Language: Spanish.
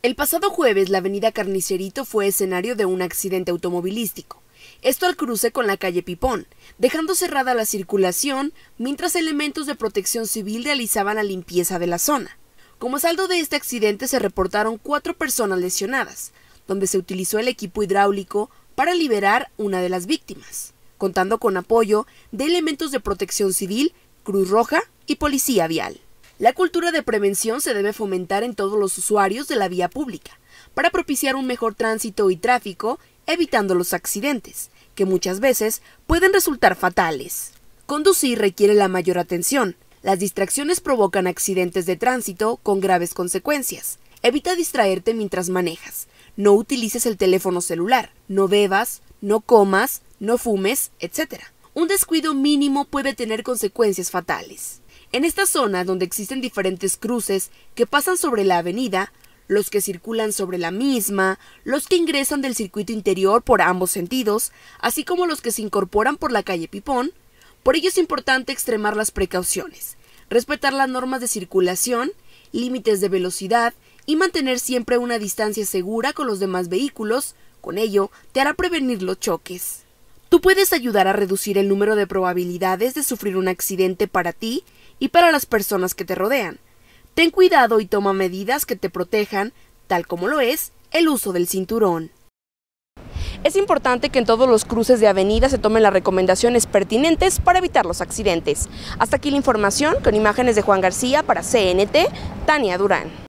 El pasado jueves, la avenida Carnicerito fue escenario de un accidente automovilístico. Esto al cruce con la calle Pipón, dejando cerrada la circulación mientras elementos de protección civil realizaban la limpieza de la zona. Como saldo de este accidente se reportaron cuatro personas lesionadas, donde se utilizó el equipo hidráulico para liberar una de las víctimas, contando con apoyo de elementos de protección civil, Cruz Roja y Policía Vial. La cultura de prevención se debe fomentar en todos los usuarios de la vía pública para propiciar un mejor tránsito y tráfico, evitando los accidentes, que muchas veces pueden resultar fatales. Conducir requiere la mayor atención. Las distracciones provocan accidentes de tránsito con graves consecuencias. Evita distraerte mientras manejas. No utilices el teléfono celular. No bebas, no comas, no fumes, etc. Un descuido mínimo puede tener consecuencias fatales. En esta zona, donde existen diferentes cruces que pasan sobre la avenida, los que circulan sobre la misma, los que ingresan del circuito interior por ambos sentidos, así como los que se incorporan por la calle Pipón, por ello es importante extremar las precauciones, respetar las normas de circulación, límites de velocidad y mantener siempre una distancia segura con los demás vehículos, con ello te hará prevenir los choques. Tú puedes ayudar a reducir el número de probabilidades de sufrir un accidente para ti y para las personas que te rodean. Ten cuidado y toma medidas que te protejan, tal como lo es el uso del cinturón. Es importante que en todos los cruces de avenida se tomen las recomendaciones pertinentes para evitar los accidentes. Hasta aquí la información con imágenes de Juan García para CNT, Tania Durán.